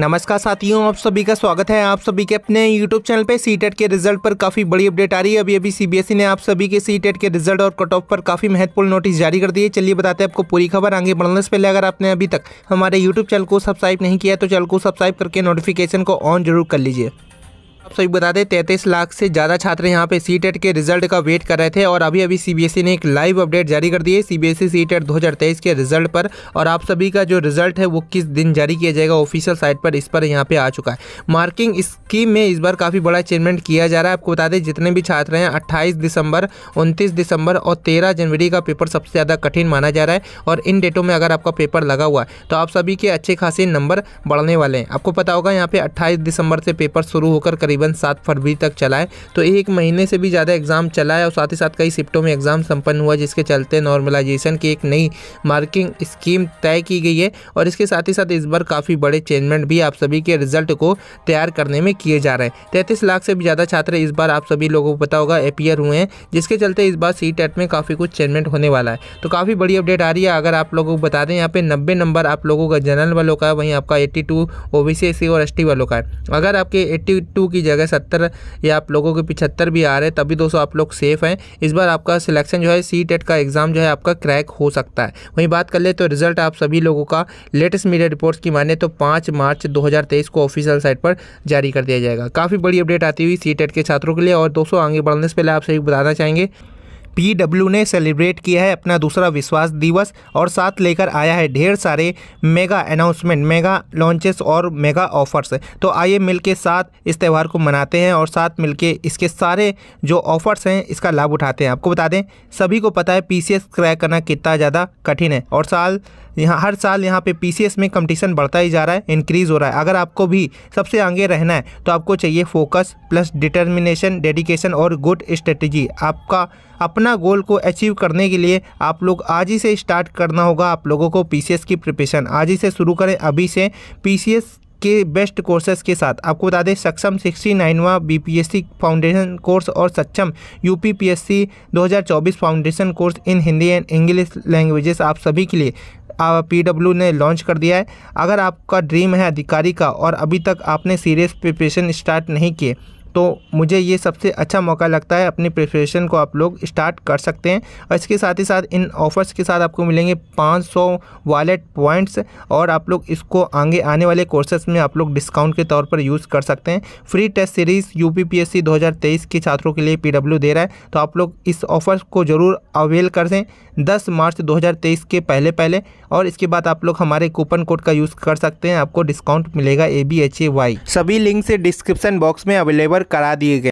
नमस्कार साथियों आप सभी का स्वागत है आप सभी के अपने यूट्यूब चैनल पे सी e के रिजल्ट पर काफ़ी बड़ी अपडेट आ रही है अभी अभी सीबीएसई ने आप सभी के सी e के रिजल्ट और कट ऑफ पर काफ़ी महत्वपूर्ण नोटिस जारी कर दी है चलिए बताते हैं आपको पूरी खबर आगे बढ़ने से पहले अगर आपने अभी तक हमारे यूट्यूब चैनल को सब्सक्राइब नहीं किया तो चैनल को सब्सक्राइब करके नोटिफिकेशन को ऑन जरूर कर लीजिए आप सभी बता दें तैंतीस लाख से ज़्यादा छात्र यहाँ पे सी e के रिजल्ट का वेट कर रहे थे और अभी अभी सीबीएसई e ने एक लाइव अपडेट जारी कर दिए सीबीएसई सी टेट दो के रिजल्ट पर और आप सभी का जो रिजल्ट है वो किस दिन जारी किया जाएगा ऑफिशियल साइट पर इस पर यहाँ पे आ चुका है मार्किंग स्कीम में इस बार काफ़ी बड़ा अचीवमेंट किया जा रहा है आपको बता दें जितने भी छात्र हैं अट्ठाईस दिसंबर उनतीस दिसंबर और तेरह जनवरी का पेपर सबसे ज़्यादा कठिन माना जा रहा है और इन डेटों में अगर आपका पेपर लगा हुआ है तो आप सभी के अच्छे खासे नंबर बढ़ने वाले हैं आपको पता होगा यहाँ पे अट्ठाईस दिसंबर से पेपर शुरू होकर करीब करीबन सात फरवरी तक चलाए तो एक महीने से भी ज़्यादा एग्ज़ाम चलाए और साथ ही साथ कई शिफ्टों में एग्ज़ाम संपन्न हुआ जिसके चलते नॉर्मलाइजेशन की एक नई मार्किंग स्कीम तय की गई है और इसके साथ ही साथ इस बार काफ़ी बड़े चेंजमेंट भी आप सभी के रिजल्ट को तैयार करने में किए जा रहे हैं तैंतीस लाख से भी ज़्यादा छात्र इस बार आप सभी लोगों को पता होगा अपियर हुए हैं जिसके चलते इस बार सी टेट में काफ़ी कुछ चेंजमेंट होने वाला है तो काफ़ी बड़ी अपडेट आ रही है अगर आप लोगों को बता दें यहाँ पे नब्बे नंबर आप लोगों का जनरल वालों का वहीं आपका eighty two O B C और एस वालों का है अगर आपके एट्टी की लीजिए अगर सत्तर या आप लोगों के पिछहत्तर भी आ रहे हैं तभी दोस्तों आप लोग सेफ हैं इस बार आपका सिलेक्शन जो है सी e का एग्ज़ाम जो है आपका क्रैक हो सकता है वहीं बात कर ले तो रिजल्ट आप सभी लोगों का लेटेस्ट मीडिया रिपोर्ट्स की माने तो पाँच मार्च दो को ऑफिशियल साइट पर जारी कर दिया जाएगा काफ़ी बड़ी अपडेट आती हुई सी e के छात्रों के लिए और दोस्तों आगे बढ़ने से पहले आप सभी बताना चाहेंगे पीडब्ल्यू ने सेलिब्रेट किया है अपना दूसरा विश्वास दिवस और साथ लेकर आया है ढेर सारे मेगा अनाउंसमेंट मेगा लॉन्चेस और मेगा ऑफर्स तो आइए मिल के साथ इस त्यौहार को मनाते हैं और साथ मिल के इसके सारे जो ऑफर्स हैं इसका लाभ उठाते हैं आपको बता दें सभी को पता है पी क्रैक करना कितना ज़्यादा कठिन है और साल यहाँ हर साल यहाँ पे पी में कंपटीशन बढ़ता ही जा रहा है इंक्रीज़ हो रहा है अगर आपको भी सबसे आगे रहना है तो आपको चाहिए फोकस प्लस डिटर्मिनेशन डेडिकेशन और गुड स्ट्रेटजी आपका अपना गोल को अचीव करने के लिए आप लोग आज ही से स्टार्ट करना होगा आप लोगों को पी की प्रिपरेशन आज ही से शुरू करें अभी से पी के बेस्ट कोर्सेज के साथ आपको बता दें सक्षम सिक्सटी नाइनवा बी फाउंडेशन कोर्स और Saksham U P 2024 foundation course in Hindi and English languages आप सभी के लिए पी ने लॉन्च कर दिया है अगर आपका ड्रीम है अधिकारी का और अभी तक आपने सीरियस प्रिपरेशन स्टार्ट नहीं किए तो मुझे ये सबसे अच्छा मौका लगता है अपनी प्रिपरेशन को आप लोग स्टार्ट कर सकते हैं और इसके साथ ही साथ इन ऑफ़र्स के साथ आपको मिलेंगे 500 वॉलेट पॉइंट्स और आप लोग इसको आगे आने वाले कोर्सेस में आप लोग डिस्काउंट के तौर पर यूज़ कर सकते हैं free test series U P के छात्रों के लिए पी दे रहा है तो आप लोग इस ऑफ़र्स को ज़रूर अवेल कर दें दस मार्च दो के पहले पहले और इसके बाद आप लोग हमारे कूपन कोड का यूज़ कर सकते हैं आपको डिस्काउंट मिलेगा A B H A Y सभी लिंक से डिस्क्रिप्शन बॉक्स में अवेलेबल करा दिए गए